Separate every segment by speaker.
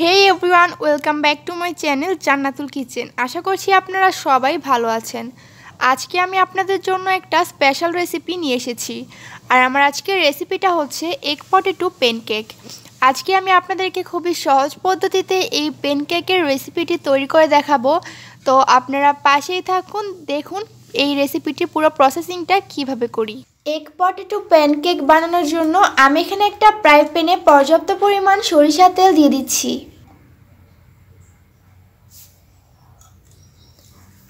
Speaker 1: Hey everyone welcome back to my channel Jannatul kitchen আশা করছি আপনারা সবাই ভালো আছেন আজকে আমি আপনাদের জন্য একটা স্পেশাল রেসিপি নিয়ে এসেছি আর আমার আজকের রেসিপিটা হচ্ছে এগ পটেটো কেক আজকে আমি আপনাদেরকে খুবই সহজ পদ্ধতিতে এই কেকের রেসিপিটি তৈরি করে দেখাবো তো আপনারা পাশেই থাকুন দেখুন এই রেসিপিটি পুরো প্রসেসিংটা কিভাবে করি এক পটেটো প্যানকেক বানানোর জন্য আমি এখানে একটা প্রায় প্যানে পর্যাপ্ত পরিমাণ সরিষা তেল দিয়ে দিচ্ছি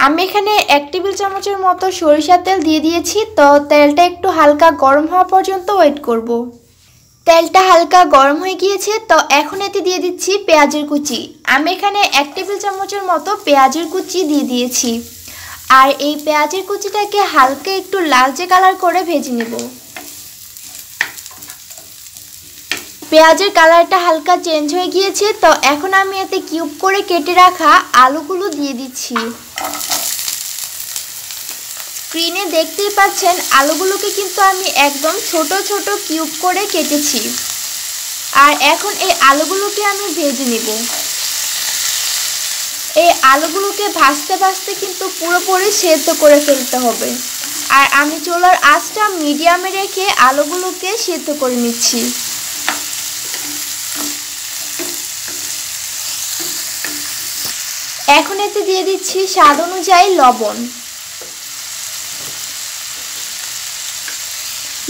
Speaker 1: আমি এখানে এক টেবিল চামচের মতো সরিষার তেল দিয়ে দিয়েছি তো তেলটা একটু হালকা গরম হওয়া পর্যন্ত ওয়েট করব। তেলটা হালকা গরম হয়ে গিয়েছে তো এখন এতে দিয়ে দিচ্ছি পেঁয়াজের কুচি আমি এখানে এক টেবিল চামচের মতো পেঁয়াজের কুচি দিয়ে দিয়েছি আর এই পেঁয়াজের কুচিটাকে হালকা একটু লালচে কালার করে ভেজে নেব পেঁয়াজের কালারটা হালকা চেঞ্জ হয়ে গিয়েছে তো এখন আমি এতে কিউব করে কেটে রাখা আলুগুলো দিয়ে দিচ্ছি স্ক্রিনে দেখতেই পাচ্ছেন আলুগুলোকে কিন্তু আমি একদম ছোট ছোট কিউব করে কেটেছি আর এখন এই আলুগুলোকে আমি ভেজে নিব এই আলুগুলোকে ভাজতে ভাজতে কিন্তু পুরোপুরি সেদ্ধ করে ফেলতে হবে আর আমি চোলার আঁচটা মিডিয়ামে রেখে আলুগুলোকে সেদ্ধ করে নিচ্ছি এখন এতে দিয়ে দিচ্ছি স্বাদ অনুযায়ী লবণ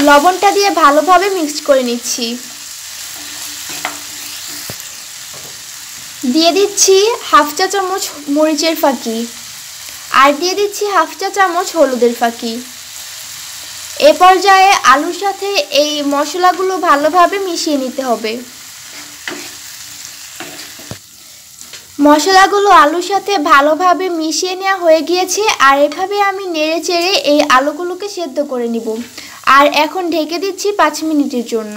Speaker 1: লবণটা দিয়ে ভালোভাবে মিক্সড করে নিচ্ছি দিয়ে দিচ্ছি হাফ চা চামচ মরিচের ফাঁকি আর দিয়ে দিচ্ছি হাফ চা চামচ হলুদের ফাঁকি এ পর্যায়ে আলুর সাথে এই মশলাগুলো ভালোভাবে মিশিয়ে নিতে হবে মশলাগুলো আলুর সাথে ভালোভাবে মিশিয়ে নেওয়া হয়ে গিয়েছে আর এভাবে আমি নেড়ে চেড়ে এই আলুগুলোকে সেদ্ধ করে নিব আর এখন ঢেকে দিচ্ছি পাঁচ মিনিটের জন্য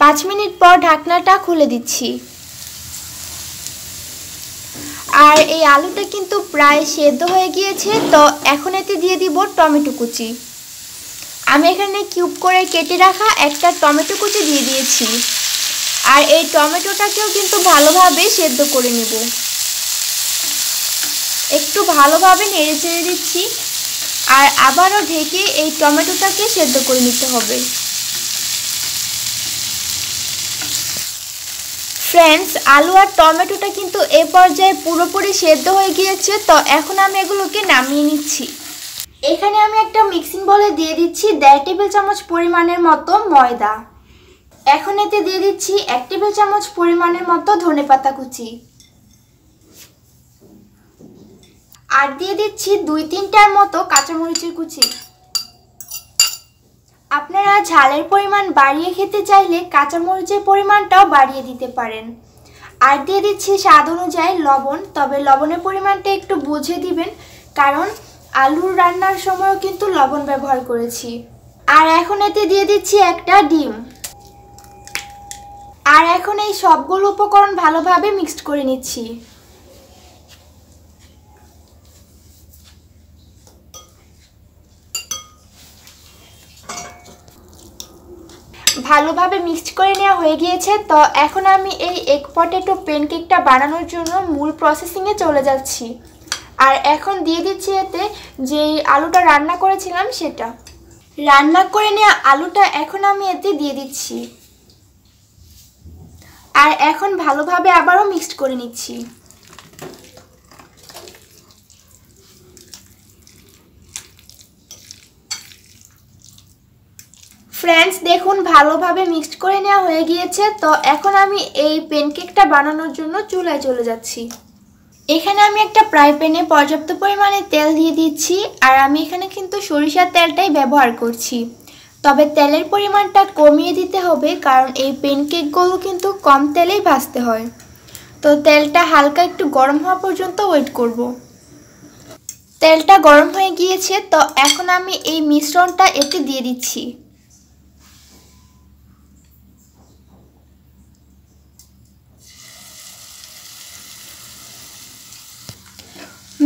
Speaker 1: পাঁচ মিনিট পর ঢাকনাটা খুলে দিচ্ছি আর এই আলুটা কিন্তু প্রায় সেদ্ধ হয়ে গিয়েছে তো এখন এতে দিয়ে দিব টমেটো কুচি আমি এখানে কিউব করে কেটে রাখা একটা টমেটো কুচি দিয়ে দিয়েছি আর এই টমেটোটাকেও কিন্তু ভালোভাবে সেদ্ধ করে নেব একটু ভালোভাবে নেড়ে চেড়ে দিচ্ছি আর আবারও ঢেকে এই টমেটোটাকে সেদ্ধ করে নিতে হবে ফ্রেন্ডস আলু আর টমেটোটা কিন্তু এ পর্যায়ে পুরোপুরি সেদ্ধ হয়ে গিয়েছে তো এখন আমি এগুলোকে নামিয়ে নিচ্ছি এখানে আমি একটা মিক্সিং বলে দিয়ে দিচ্ছি দেড় টেবিল চামচ পরিমাণের মতো ময়দা এখন এতে দিয়ে দিচ্ছি এক টেবিল চামচ পরিমাণের মতো ধনে পাতা কুচি আর দিয়ে দিচ্ছি দুই তিনটার মতো কাঁচামরিচের কুচি আপনারা ঝালের পরিমাণ বাড়িয়ে খেতে চাইলে কাঁচামরিচের পরিমাণটাও বাড়িয়ে দিতে পারেন আর দিয়ে দিচ্ছি স্বাদ অনুযায়ী লবণ তবে লবণের পরিমাণটা একটু বুঝে দিবেন কারণ আলুর রান্নার সময়ও কিন্তু লবণ ব্যবহার করেছি আর এখন এতে দিয়ে দিচ্ছি একটা ডিম আর এখন এই সবগুলো উপকরণ ভালোভাবে মিক্সড করে নিচ্ছি ভালোভাবে মিক্সড করে নেওয়া হয়ে গিয়েছে তো এখন আমি এই এগ পটেটো প্যানকেকটা বানানোর জন্য মূল প্রসেসিংয়ে চলে যাচ্ছি আর এখন দিয়ে দিচ্ছি এতে যেই আলুটা রান্না করেছিলাম সেটা রান্না করে নেওয়া আলুটা এখন আমি এতে দিয়ে দিচ্ছি আর এখন ভালোভাবে আবারও মিক্সড করে নিচ্ছি ফ্রেন্ডস দেখুন ভালোভাবে মিক্সড করে নেওয়া হয়ে গিয়েছে তো এখন আমি এই প্যানকেকটা বানানোর জন্য চুলায় চলে যাচ্ছি এখানে আমি একটা প্রায় প্যানে পর্যাপ্ত পরিমাণে তেল দিয়ে দিচ্ছি আর আমি এখানে কিন্তু সরিষার তেলটাই ব্যবহার করছি তবে তেলের পরিমাণটা কমিয়ে দিতে হবে কারণ এই প্যানকেকগুলো কিন্তু কম তেলেই ভাজতে হয় তো তেলটা হালকা একটু গরম হওয়া পর্যন্ত ওয়েট করব। তেলটা গরম হয়ে গিয়েছে তো এখন আমি এই মিশ্রণটা এতে দিয়ে দিচ্ছি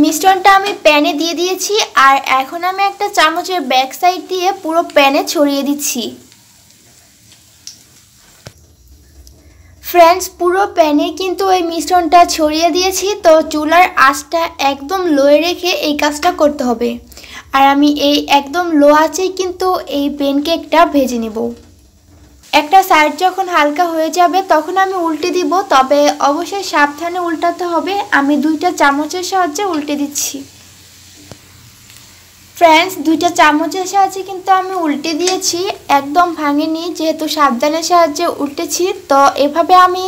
Speaker 1: মিশ্রণটা আমি প্যানে দিয়ে দিয়েছি আর এখন আমি একটা চামচের ব্যাক সাইড দিয়ে পুরো প্যানে ছড়িয়ে দিচ্ছি ফ্রেন্ডস পুরো প্যানে কিন্তু এই মিশ্রণটা ছড়িয়ে দিয়েছি তো চুলার আঁচটা একদম লোয়ে রেখে এই কাজটা করতে হবে আর আমি এই একদম লো আছেই কিন্তু এই প্যানকেকটা ভেজে নেবো একটা সাইড যখন হালকা হয়ে যাবে তখন আমি উল্টে দিব তবে অবশ্যই সাবধানে উল্টাতে হবে আমি দুইটা চামচের সাহায্যে উল্টে দিচ্ছি ফ্রেন্ডস দুইটা চামচের সাহায্যে কিন্তু আমি উল্টে দিয়েছি একদম ভাঙেনি যেহেতু সাবধানের সাহায্যে উল্টেছি তো এভাবে আমি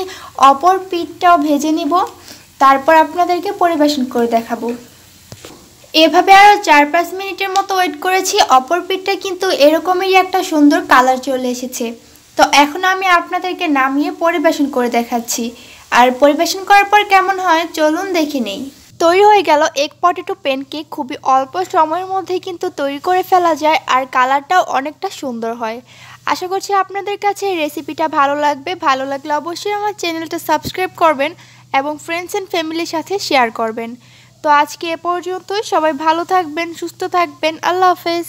Speaker 1: অপর পিঠটাও ভেজে নিব তারপর আপনাদেরকে পরিবেশন করে দেখাবো এভাবে আরও চার পাঁচ মিনিটের মতো ওয়েট করেছি অপর পিঠটা কিন্তু এরকমেরই একটা সুন্দর কালার চলে এসেছে তো এখন আমি আপনাদেরকে নামিয়ে পরিবেশন করে দেখাচ্ছি আর পরিবেশন করার পর কেমন হয় চলুন দেখে নেই তৈরি হয়ে গেল এক পটেটো পেনকেক খুবই অল্প সময়ের মধ্যে কিন্তু তৈরি করে ফেলা যায় আর কালারটাও অনেকটা সুন্দর হয় আশা করছি আপনাদের কাছে রেসিপিটা ভালো লাগবে ভালো লাগলে অবশ্যই আমার চ্যানেলটা সাবস্ক্রাইব করবেন এবং ফ্রেন্ডস অ্যান্ড ফ্যামিলির সাথে শেয়ার করবেন তো আজকে এ পর্যন্তই সবাই ভালো থাকবেন সুস্থ থাকবেন আল্লাহ হাফেজ